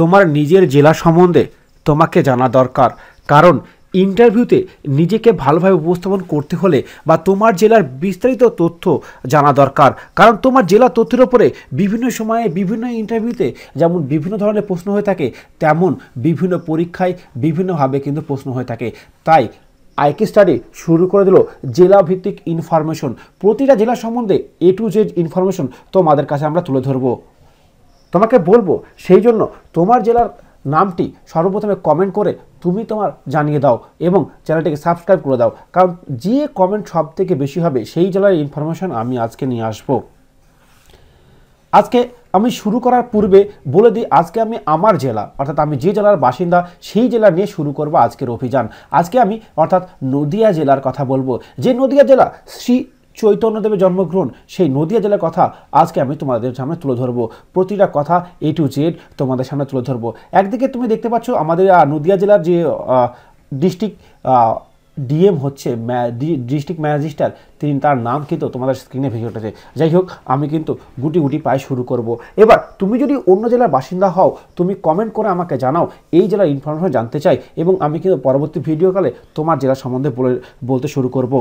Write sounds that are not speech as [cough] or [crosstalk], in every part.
তোমার নিজের জেলা সম্বন্ধে তোমাকে জানা দরকার কারণ ইন্টারভিউতে নিজেকে ভালোভাবে উপস্থাপন করতে হলে বা তোমার জেলার বিস্তারিত তথ্য জানা দরকার কারণ তোমার জেলা তথ্যের ওপরে বিভিন্ন সময়ে বিভিন্ন ইন্টারভিউতে যেমন বিভিন্ন ধরনের প্রশ্ন হয়ে থাকে তেমন বিভিন্ন পরীক্ষায় বিভিন্নভাবে কিন্তু প্রশ্ন হয়ে থাকে তাই আইকে স্টাডি শুরু করে দিল জেলাভিত্তিক ইনফরমেশন প্রতিটা জেলা সম্বন্ধে এ টু জেড ইনফরমেশন তোমাদের কাছে আমরা তুলে ধরবো তোমাকে বলবো সেই জন্য তোমার জেলার নামটি সর্বপ্রথমে কমেন্ট করে তুমি তোমার জানিয়ে দাও এবং চ্যানেলটিকে সাবস্ক্রাইব করে দাও কারণ যে কমেন্ট সব থেকে বেশি হবে সেই জেলার ইনফরমেশান আমি আজকে নিয়ে আসবো আজকে আমি শুরু করার পূর্বে বলে দিই আজকে আমি আমার জেলা অর্থাৎ আমি যে জেলার বাসিন্দা সেই জেলা নিয়ে শুরু করব আজকের অভিযান আজকে আমি অর্থাৎ নদিয়া জেলার কথা বলবো যে নদিয়া জেলা শ্রী চৈতন্যদেবের জন্মগ্রহণ সেই নদিয়া জেলার কথা আজকে আমি তোমাদের সামনে তুলে ধরবো প্রতিটা কথা এ টু জেড তোমাদের সামনে তুলে ধরবো একদিকে তুমি দেখতে পাচ্ছ আমাদের নদিয়া জেলার যে ডিস্ট্রিক্ট ডিএম হচ্ছে ডিস্ট্রিক্ট ম্যাজিস্ট্রার তিনি তার নাম কিন্তু তোমাদের স্ক্রিনে ভেসে উঠেছে যাই হোক আমি কিন্তু গুটি গুটি পায়ে শুরু করব এবার তুমি যদি অন্য জেলার বাসিন্দা হও তুমি কমেন্ট করে আমাকে জানাও এই জেলার ইনফরমেশন জানতে চাই এবং আমি কিন্তু পরবর্তী ভিডিও কালে তোমার জেলা সম্বন্ধে বলে বলতে শুরু করব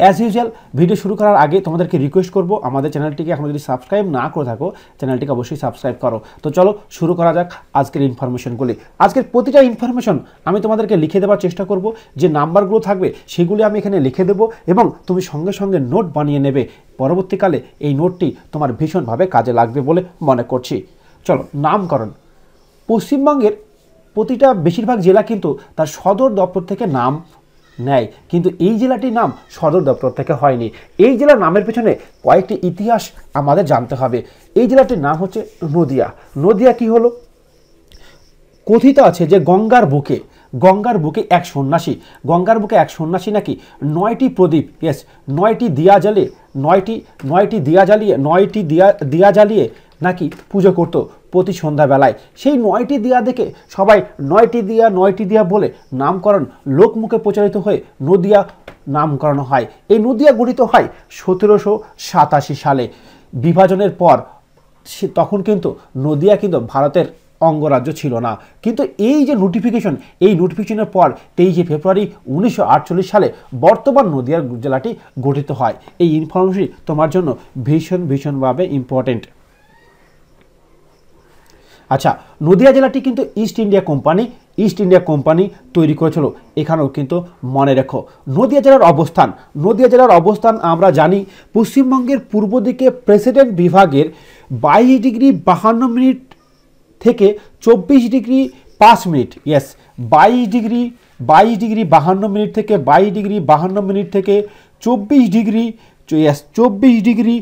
অ্যাজ ইউজুয়াল ভিডিও শুরু করার আগে তোমাদেরকে রিকোয়েস্ট করবো আমাদের চ্যানেলটিকে এখন যদি সাবস্ক্রাইব না করে থাকো চ্যানেলটিকে অবশ্যই সাবস্ক্রাইব করো তো চলো শুরু করা যাক আজকের ইনফরমেশনগুলি আজকের প্রতিটা ইনফরমেশন আমি তোমাদেরকে লিখে দেওয়ার চেষ্টা করব যে নাম্বারগুলো থাকবে সেগুলি আমি এখানে লিখে দেবো এবং তুমি সঙ্গে সঙ্গে নোট বানিয়ে নেবে পরবর্তীকালে এই নোটটি তোমার ভীষণভাবে কাজে লাগবে বলে মনে করছি চলো নামকরণ পশ্চিমবঙ্গের প্রতিটা বেশিরভাগ জেলা কিন্তু তার সদর দপ্তর থেকে নাম নেয় কিন্তু এই জেলাটির নাম সদর দপ্তর থেকে হয়নি এই জেলার নামের পেছনে কয়েকটি ইতিহাস আমাদের জানতে হবে এই জেলাটির নাম হচ্ছে নদিয়া নদিয়া কি হলো কথিত আছে যে গঙ্গার বুকে গঙ্গার বুকে এক সন্ন্যাসী গঙ্গার বুকে এক সন্ন্যাসী নাকি নয়টি প্রদীপ ইয়েস নয়টি দিয়া জ্বালে নয়টি নয়টি দিয়া জ্বালিয়ে নয়টি দিয়া দিয়া জ্বালিয়ে নাকি পুজো করত প্রতি সন্ধ্যাবেলায় সেই নয়টি দিয়া দেখে সবাই নয়টি দিয়া নয়টি দিয়া বলে নামকরণ লোকমুখে প্রচারিত হয়ে নদিয়া নামকরণ হয় এই নদিয়া গঠিত হয় সতেরোশো সাতাশি সালে বিভাজনের পর তখন কিন্তু নদিয়া কিন্তু ভারতের অঙ্গরাজ্য ছিল না কিন্তু এই যে নোটিফিকেশন এই নোটিফিকেশনের পর তেইশে ফেব্রুয়ারি উনিশশো সালে বর্তমান নদিয়ার জেলাটি গঠিত হয় এই ইনফরমেশনটি তোমার জন্য ভীষণ ভীষণভাবে ইম্পর্টেন্ট আচ্ছা নদিয়া জেলাটি কিন্তু East India Company East India Company তৈরি করেছিল এখানেও কিন্তু মনে রেখো নদিয়া জেলার অবস্থান নদিয়া জেলার অবস্থান আমরা জানি পশ্চিমবঙ্গের পূর্ব দিকে প্রেসিডেন্ট বিভাগের বাইশ ডিগ্রি বাহান্ন মিনিট থেকে চব্বিশ ডিগ্রি পাঁচ মিনিট ইয়েস বাইশ ডিগ্রি বাইশ ডিগ্রি বাহান্ন মিনিট থেকে বাইশ ডিগ্রি বাহান্ন মিনিট থেকে চব্বিশ ডিগ্রি ইয়েস চব্বিশ ডিগ্রি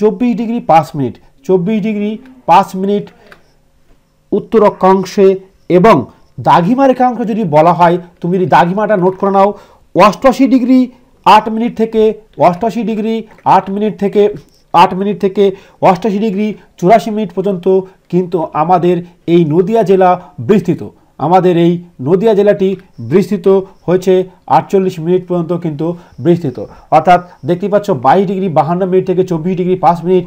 চব্বিশ ডিগ্রি পাঁচ মিনিট চব্বিশ ডিগ্রি পাঁচ মিনিট উত্তর অক্ষাংশে এবং দাঘিমা রেখাংশ যদি বলা হয় তুমি যদি দাঘিমাটা নোট করে নাও অষ্টআশি ডিগ্রি আট মিনিট থেকে অষ্টআশি ডিগ্রি আট মিনিট থেকে আট মিনিট থেকে অষ্টাশি ডিগ্রি চুরাশি মিনিট পর্যন্ত কিন্তু আমাদের এই নদিয়া জেলা বিস্তৃত আমাদের এই নদিয়া জেলাটি বিস্তৃত হয়েছে আটচল্লিশ মিনিট পর্যন্ত কিন্তু বিস্তৃত অর্থাৎ দেখতে পাচ্ছ বাইশ ডিগ্রি বাহান্ন মিনিট থেকে চব্বিশ ডিগ্রি পাঁচ মিনিট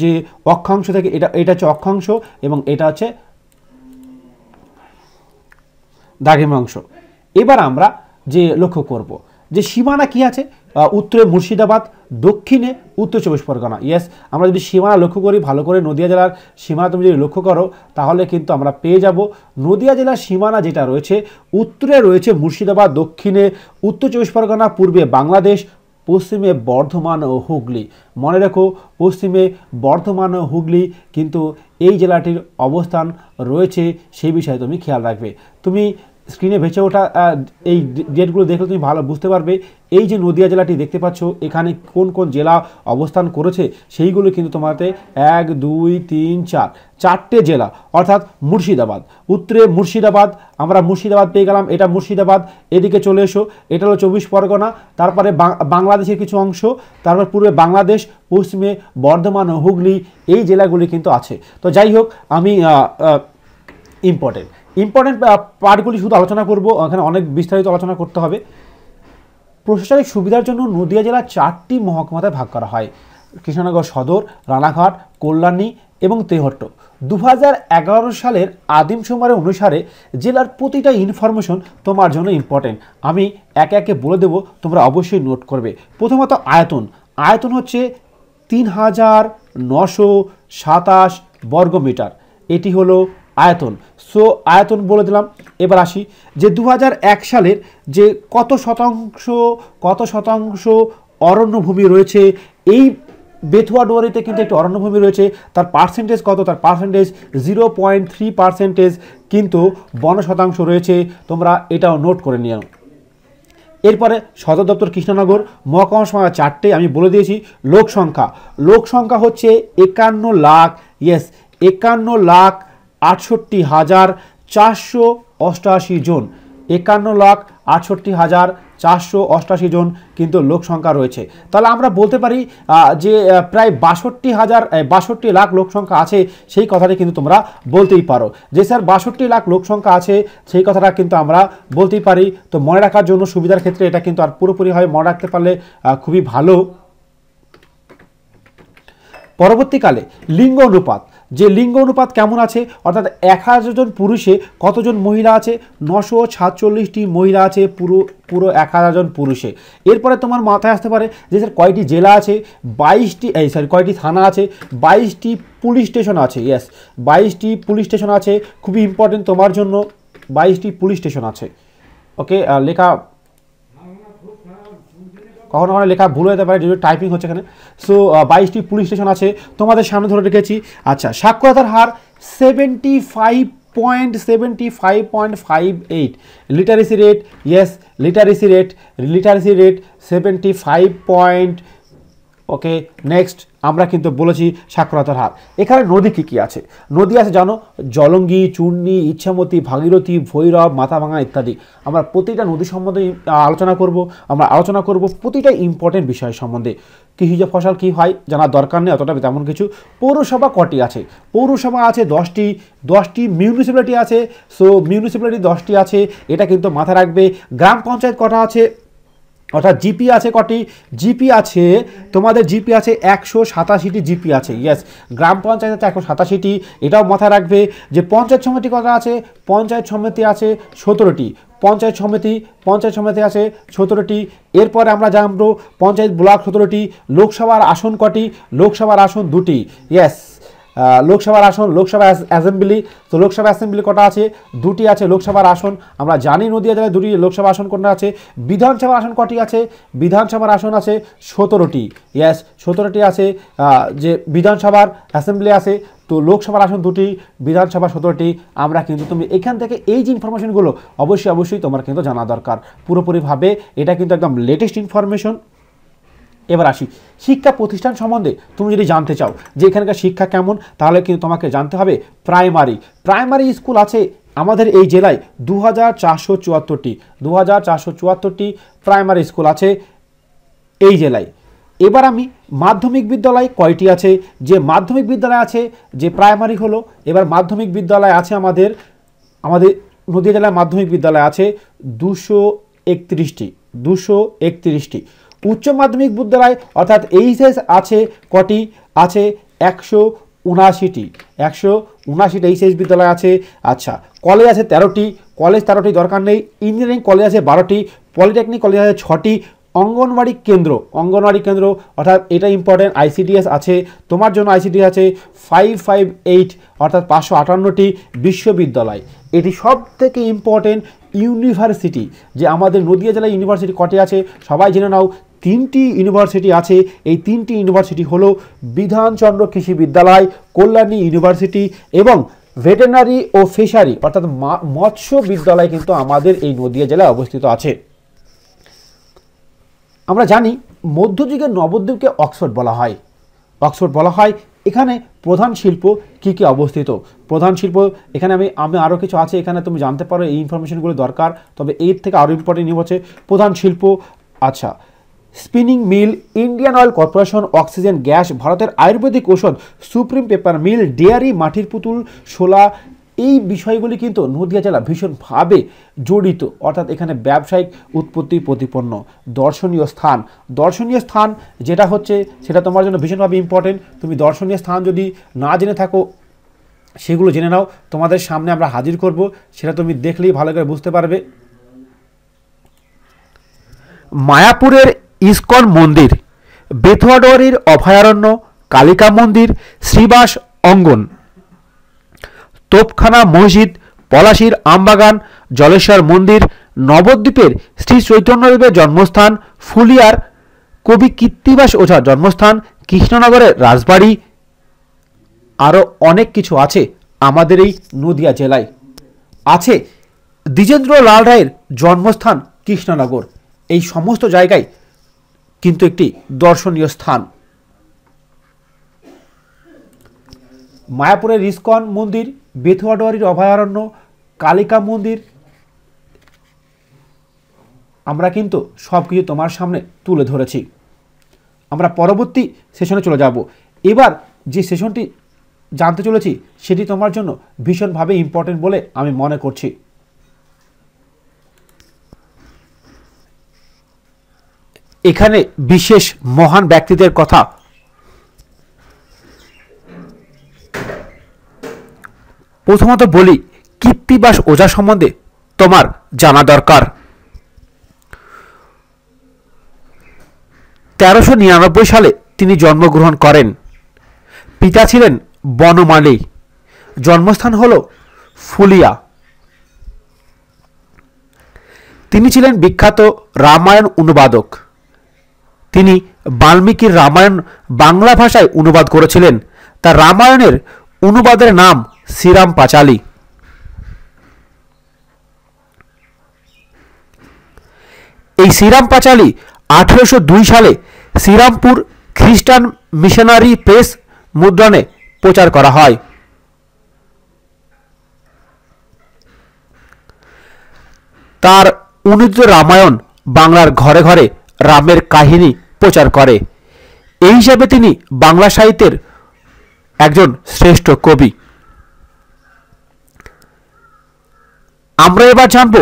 যে অক্ষাংশ থেকে এটা এটা হচ্ছে অক্ষাংশ এবং এটা হচ্ছে দাগিমাংশ এবার আমরা যে লক্ষ্য করব যে সীমানা কি আছে উত্তরে মুর্শিদাবাদ দক্ষিণে উত্তর চব্বিশ পরগনা ইয়েস আমরা যদি সীমানা লক্ষ্য করি ভালো করে নদিয়া জেলার সীমানা তুমি যদি লক্ষ্য করো তাহলে কিন্তু আমরা পেয়ে যাব নদিয়া জেলার সীমানা যেটা রয়েছে উত্তরে রয়েছে মুর্শিদাবাদ দক্ষিণে উত্তর চব্বিশ পরগনা পূর্বে বাংলাদেশ পশ্চিমে বর্ধমান ও হুগলি মনে রেখো পশ্চিমে বর্ধমান ও হুগলি কিন্তু এই জেলাটির অবস্থান রয়েছে সেই বিষয়ে তুমি খেয়াল রাখবে তুমি স্ক্রিনে ভেসে ওঠা এই ডেটগুলো দেখলে তুমি ভালো বুঝতে পারবে এই যে নদিয়া জেলাটি দেখতে পাচ্ছ এখানে কোন কোন জেলা অবস্থান করেছে সেইগুলো কিন্তু তোমাতে এক দুই তিন চার চারটে জেলা অর্থাৎ মুর্শিদাবাদ উত্তরে মুর্শিদাবাদ আমরা মুর্শিদাবাদ পেয়ে গেলাম এটা মুর্শিদাবাদ এদিকে চলে এসো এটা হলো চব্বিশ পরগনা তারপরে বাংলাদেশের কিছু অংশ তারপর পূর্বে বাংলাদেশ পশ্চিমে বর্ধমান ও হুগলি এই জেলাগুলি কিন্তু আছে তো যাই হোক আমি ইম্পর্টেন্ট ইম্পর্টেন্ট পার্টগুলি uh, শুধু আলোচনা করব এখানে অনেক বিস্তারিত আলোচনা করতে হবে প্রশাসনিক সুবিধার জন্য নদিয়া জেলা চারটি মহকুমাতে ভাগ করা হয় কৃষ্ণনগর সদর রানাঘাট কল্যাণী এবং তেহট্ট দু সালের আদিম সময়ের অনুসারে জেলার প্রতিটা ইনফরমেশন তোমার জন্য ইম্পর্টেন্ট আমি একে একে বলে দেব তোমরা অবশ্যই নোট করবে প্রথমত আয়তন আয়তন হচ্ছে তিন হাজার নশো সাতাশ বর্গমিটার এটি হলো আয়তন সো আয়তন বলে দিলাম এবার আসি যে দু সালের যে কত শতাংশ কত শতাংশ অরণ্যভূমি রয়েছে এই বেথুয়া ডোয়ারিতে কিন্তু একটি অরণ্যভূমি রয়েছে তার পার্সেন্টেজ কত তার percentage zero point three percentage কিন্তু বন শতাংশ রয়েছে তোমরা এটাও নোট করে নিও এরপরে সদর দপ্তর কৃষ্ণনগর মহকমা সংখ্যা চারটে আমি বলে দিয়েছি লোক সংখ্যা লোক সংখ্যা হচ্ছে একান্ন লাখ ইয়েস একান্ন লাখ আটষট্টি হাজার চারশো অষ্টাশি জন একান্ন লাখ আটষট্টি হাজার চারশো অষ্টাশি জন কিন্তু লোক সংখ্যা রয়েছে তাহলে আমরা বলতে পারি যে প্রায় বাষট্টি হাজার বাষট্টি লাখ লোক সংখ্যা আছে সেই কথাটি কিন্তু তোমরা বলতেই পারো যে স্যার বাষট্টি লাখ লোক সংখ্যা আছে সেই কথাটা কিন্তু আমরা বলতেই পারি তো মনে রাখার জন্য সুবিধার ক্ষেত্রে এটা কিন্তু আর পুরোপুরিভাবে মনে রাখতে পারলে খুবই ভালো পরবর্তীকালে লিঙ্গ অনুপাত যে লিঙ্গ অনুপাত কেমন আছে অর্থাৎ এক জন পুরুষে কতজন মহিলা আছে নশো সাতচল্লিশটি মহিলা আছে পুরো পুরো এক জন পুরুষে এরপরে তোমার মাথায় আসতে পারে যে স্যার কয়টি জেলা আছে বাইশটি এই সরি কয়টি থানা আছে বাইশটি পুলিশ স্টেশন আছে ইয়েস বাইশটি পুলিশ স্টেশন আছে খুবই ইম্পর্টেন্ট তোমার জন্য বাইশটি পুলিশ স্টেশন আছে ওকে লেখা কখনো কখনো লেখা ভুল হতে পারে যেহেতু টাইপিং হচ্ছে এখানে সো বাইশটি পুলিশ স্টেশন আছে তোমাদের সামনে ধরে রেখেছি আচ্ছা সাক্ষরতার হার seventy five point seventy five point five eight literacy rate yes literacy rate literacy rate seventy five point okay next আমরা কিন্তু বলেছি সাক্ষরতার হার এখানে নদী কী কী আছে নদী আছে জানো জলঙ্গি চূর্ণী ইচ্ছামতি ভাগীরথী ভৈরব মাথাভাঙা ইত্যাদি আমরা প্রতিটা নদী সম্বন্ধে আলোচনা করব আমরা আলোচনা করব প্রতিটা ইম্পর্টেন্ট বিষয় সম্বন্ধে কৃষিজ ফসল কী হয় জানার দরকার নেই অতটা তেমন কিছু পৌরসভা কটি আছে পৌরসভা আছে দশটি দশটি মিউনিসিপ্যালিটি আছে সো মিউনিসিপ্যালিটি দশটি আছে এটা কিন্তু মাথায় রাখবে গ্রাম পঞ্চায়েত কটা আছে অর্থাৎ জিপি আছে কটি জিপি আছে তোমাদের জিপি আছে একশো সাতাশিটি জিপি আছে ইয়েস গ্রাম পঞ্চায়েত আছে একশো সাতাশিটি এটাও মাথায় রাখবে যে পঞ্চায়েত সমিতি কথা আছে পঞ্চায়েত সমিতি আছে সতেরোটি পঞ্চায়েত সমিতি পঞ্চায়েত সমিতি আছে সতেরোটি এরপরে আমরা জানবো পঞ্চায়েত ব্লক সতেরোটি লোকসভার আসন কটি লোকসভার আসন দুটি ইয়েস লোকসভার আসন লোকসভা অ্যাসেম্বলি তো লোকসভা অ্যাসেম্বলি কটা আছে দুটি আছে লোকসভার আসন আমরা জানি নদীয়া জেলায় দুটি লোকসভা আসন কোনটা আছে বিধানসভার আসন কটি আছে বিধানসভার আসন আছে সতেরোটি ইয়াস সতেরোটি আছে যে বিধানসভার অ্যাসেম্বলি আছে তো লোকসভার আসন দুটি বিধানসভা সতেরোটি আমরা কিন্তু তুমি এখান থেকে এই যে ইনফরমেশনগুলো অবশ্যই অবশ্যই তোমার কিন্তু জানা দরকার পুরোপুরিভাবে এটা কিন্তু একদম লেটেস্ট ইনফরমেশন এবার আসি শিক্ষা প্রতিষ্ঠান সম্বন্ধে তুমি যদি জানতে চাও যে এখানকার শিক্ষা কেমন তাহলে কিন্তু তোমাকে জানতে হবে প্রাইমারি প্রাইমারি স্কুল আছে আমাদের এই জেলায় দু হাজার চারশো চুয়াত্তরটি দু হাজার চারশো চুয়াত্তরটি প্রাইমারি স্কুল আছে এই জেলায় এবার আমি মাধ্যমিক বিদ্যালয় কয়টি আছে যে মাধ্যমিক বিদ্যালয় আছে যে প্রাইমারি হলো এবার মাধ্যমিক বিদ্যালয় আছে আমাদের আমাদের নদীয়া জেলায় মাধ্যমিক বিদ্যালয় আছে দুশো একত্রিশটি দুশো একত্রিশটি উচ্চ মাধ্যমিক বিদ্যালয় অর্থাৎ এইচএস আছে কটি আছে একশো উনাশিটি একশো উনাশিটি এইচএস বিদ্যালয় আছে আচ্ছা কলেজ আছে তেরোটি কলেজ তেরোটি দরকার নেই ইঞ্জিনিয়ারিং কলেজ আছে বারোটি পলিটেকনিক কলেজ আছে ছটি অঙ্গনওয়াড়ি কেন্দ্র অঙ্গনওয়াড়ি কেন্দ্র অর্থাৎ এটা ইম্পর্টেন্ট আইসিডিএস আছে তোমার জন্য আইসিডিএস আছে ফাইভ ফাইভ এইট অর্থাৎ পাঁচশো আটান্নটি বিশ্ববিদ্যালয় এটি সব থেকে ইম্পর্টেন্ট ইউনিভার্সিটি যে আমাদের নদিয়া জেলায় ইউনিভার্সিটি কটি আছে সবাই জেনে নাও তিনটি ইউনিভার্সিটি আছে এই তিনটি ইউনিভার্সিটি হলো বিধানচন্দ্র কৃষি বিদ্যালয় কল্যাণী ইউনিভার্সিটি এবং ভেটেনারি ও ফিশারি অর্থাৎ মৎস্য বিদ্যালয় কিন্তু আমাদের এই নদিয়া জেলায় অবস্থিত আছে আমরা জানি মধ্যযুগের নবদ্বীপকে অক্সফোর্ড বলা হয় অক্সফোর্ড বলা হয় এখানে প্রধান শিল্প কি কি অবস্থিত প্রধান শিল্প এখানে আমি আমি আরও কিছু আছে এখানে তুমি জানতে পারো এই ইনফরমেশনগুলো দরকার তবে এর থেকে আরও ইম্পর্টেন্ট হচ্ছে প্রধান শিল্প আচ্ছা spinning mill Indian Oil Corporation oxygen gas ভারতের আয়ুর্বেদিক ওষুধ সুপ্রিম পেপার মিল ডেয়ারি মাটির পুতুল শোলা এই বিষয়গুলি কিন্তু নদিয়া জেলা ভীষণভাবে জড়িত অর্থাৎ এখানে ব্যবসায়িক উৎপত্তি প্রতিপন্ন দর্শনীয় স্থান দর্শনীয় স্থান যেটা হচ্ছে সেটা তোমার জন্য ভীষণভাবে ইম্পর্টেন্ট তুমি দর্শনীয় স্থান যদি না জেনে থাকো সেগুলো জেনে নাও তোমাদের সামনে আমরা হাজির করব সেটা তুমি দেখলেই ভালো করে বুঝতে পারবে মায়াপুরের ইস্কন মন্দির বেথুয়াডোয়ারির অভয়ারণ্য কালিকা মন্দির শ্রীবাস অঙ্গন তোপখানা মসজিদ পলাশির আমবাগান জলেশ্বর মন্দির নবদ্বীপের শ্রী চৈতন্যদেবের জন্মস্থান ফুলিয়ার কবি কীর্তিবাস ওঝার জন্মস্থান কৃষ্ণনগরের রাজবাড়ি আরও অনেক কিছু আছে আমাদের এই নদিয়া জেলায় আছে দ্বিজেন্দ্র লাল রায়ের জন্মস্থান কৃষ্ণনগর এই সমস্ত জায়গায় কিন্তু একটি দর্শনীয় স্থান মায়াপুরের ইস্কন মন্দির বেথুয়াডোয়ারির অভয়ারণ্য কালিকা মন্দির আমরা কিন্তু সব কিছু তোমার সামনে তুলে ধরেছি আমরা পরবর্তী সেশনে চলে যাব এবার যে সেশনটি জানতে চলেছি সেটি তোমার জন্য ভীষণভাবে ইম্পর্টেন্ট বলে আমি মনে করছি এখানে বিশেষ মহান ব্যক্তিদের কথা প্রথমত বলি কীর্তিবাস ওঝা সম্বন্ধে তোমার জানা দরকার তেরোশো নিরানব্বই সালে তিনি জন্মগ্রহণ করেন পিতা ছিলেন বনমালী জন্মস্থান হল ফুলিয়া তিনি ছিলেন বিখ্যাত রামায়ণ অনুবাদক তিনি বাল্মীকির রামায়ণ বাংলা ভাষায় অনুবাদ করেছিলেন তার রামায়ণের অনুবাদের নাম শ্রীরাম পাঁচালী এই শ্রীরাম পাঁচালী আঠেরোশো দুই সালে শ্রীরামপুর খ্রিস্টান মিশনারি প্রেস মুদ্রণে প্রচার করা হয় তার উন্নীত রামায়ণ বাংলার ঘরে ঘরে রামের কাহিনী প্রচার করে এই হিসাবে তিনি বাংলা সাহিত্যের একজন শ্রেষ্ঠ কবি আমরা এবার জানব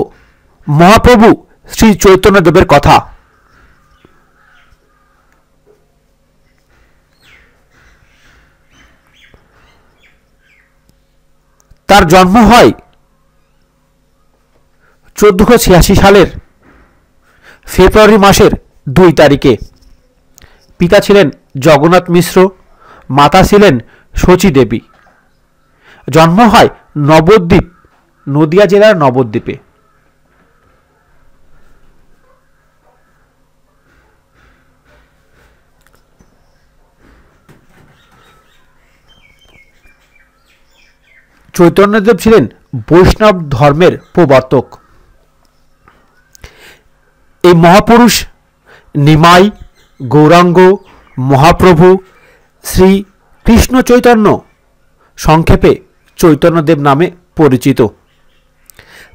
মহাপ্রভু শ্রী চৈতন্যদেবের কথা তার জন্ম হয় চোদ্দশো ছিয়াশি সালের ফেব্রুয়ারি মাসের দুই তারিখে পিতা ছিলেন জগন্নাথ মিশ্র মাতা ছিলেন শচীদেবী জন্ম হয় নবদ্বীপ নদিয়া জেলার নবদ্বীপে চৈতন্যদেব ছিলেন বৈষ্ণব ধর্মের প্রবর্তক এই মহাপুরুষ নিমাই গৌরাঙ্গ মহাপ্রভু শ্রী কৃষ্ণ চৈতন্য সংক্ষেপে চৈতন্যদেব নামে পরিচিত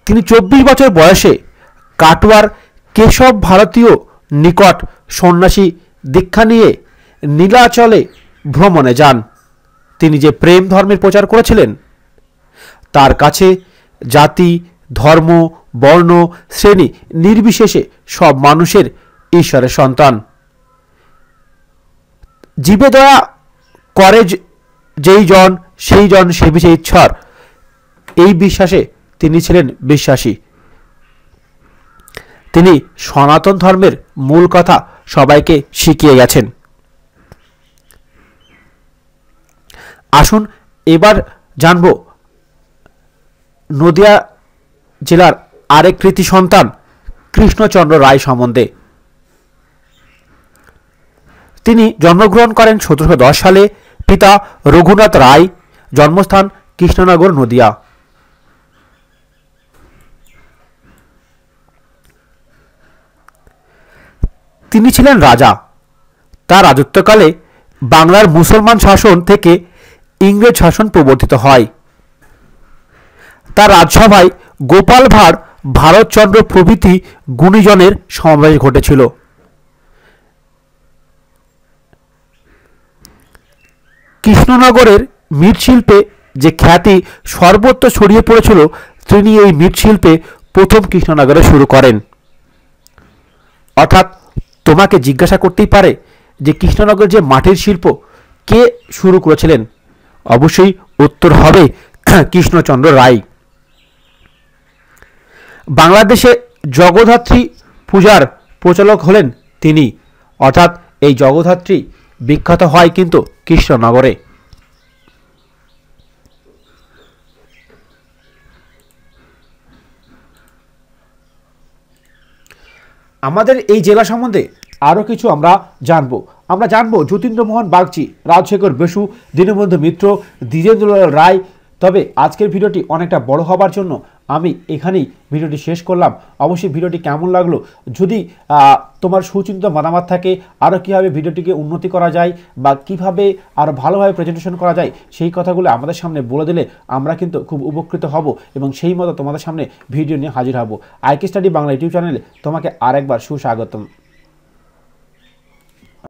তিনি চব্বিশ বছর বয়সে কাটোয়ার কেশব ভারতীয় নিকট সন্ন্যাসী দীক্ষা নিয়ে নীলাচলে ভ্রমণে যান তিনি যে প্রেম ধর্মের প্রচার করেছিলেন তার কাছে জাতি ধর্ম বর্ণ শ্রেণী নির্বিশেষে সব মানুষের ঈশ্বরের সন্তান জীবে দয়া করে যেই জন সেই জন সে সেবিছে ঈশ্বর এই বিশ্বাসে তিনি ছিলেন বিশ্বাসী তিনি সনাতন ধর্মের মূল কথা সবাইকে শিখিয়ে গেছেন আসুন এবার জানব নদিয়া জেলার আরেক কৃতি সন্তান কৃষ্ণচন্দ্র রায় সম্বন্ধে তিনি জন্মগ্রহণ করেন সতেরোশো দশ সালে পিতা রঘুনাথ রায় জন্মস্থান কৃষ্ণনগর নদিয়া তিনি ছিলেন রাজা তার রাজত্বকালে বাংলার মুসলমান শাসন থেকে ইংরেজ শাসন প্রবর্তিত হয় তার রাজসভায় গোপাল ভাঁড় ভারতচন্দ্র প্রভৃতি গুণীজনের সমাবেশ ঘটেছিল কৃষ্ণনগরের মৃৎশিল্পে যে খ্যাতি সর্বত্র ছড়িয়ে পড়েছিল তিনি এই মৃৎশিল্পে প্রথম কৃষ্ণনগরে শুরু করেন অর্থাৎ তোমাকে জিজ্ঞাসা করতেই পারে যে কৃষ্ণনগর যে মাটির শিল্প কে শুরু করেছিলেন অবশ্যই উত্তর হবে [clears throat] কৃষ্ণচন্দ্র রায় বাংলাদেশে জগধাত্রী পূজার প্রচলক হলেন তিনি অর্থাৎ এই জগধাত্রী বিখ্যাত হয় কিন্তু কৃষ্ণনগরে আমাদের এই জেলা সম্বন্ধে আরও কিছু আমরা জানব আমরা জানব যতীন্দ্রমোহন বাগচি রাজশেখর বসু দীনবন্ধু মিত্র দ্বিজেন্দ্রলাল রায় তবে আজকের ভিডিওটি অনেকটা বড় হবার জন্য আমি এখানেই ভিডিওটি শেষ করলাম অবশ্যই ভিডিওটি কেমন লাগলো যদি তোমার সুচিন্তিত মতামত থাকে আরও কীভাবে ভিডিওটিকে উন্নতি করা যায় বা কিভাবে আরও ভালোভাবে প্রেজেন্টেশন করা যায় সেই কথাগুলো আমাদের সামনে বলে দিলে আমরা কিন্তু খুব উপকৃত হব এবং সেই মতো তোমাদের সামনে ভিডিও নিয়ে হাজির হব আইকে স্টাডি বাংলা ইউটিউব চ্যানেলে তোমাকে আরেকবার সুস্বাগতম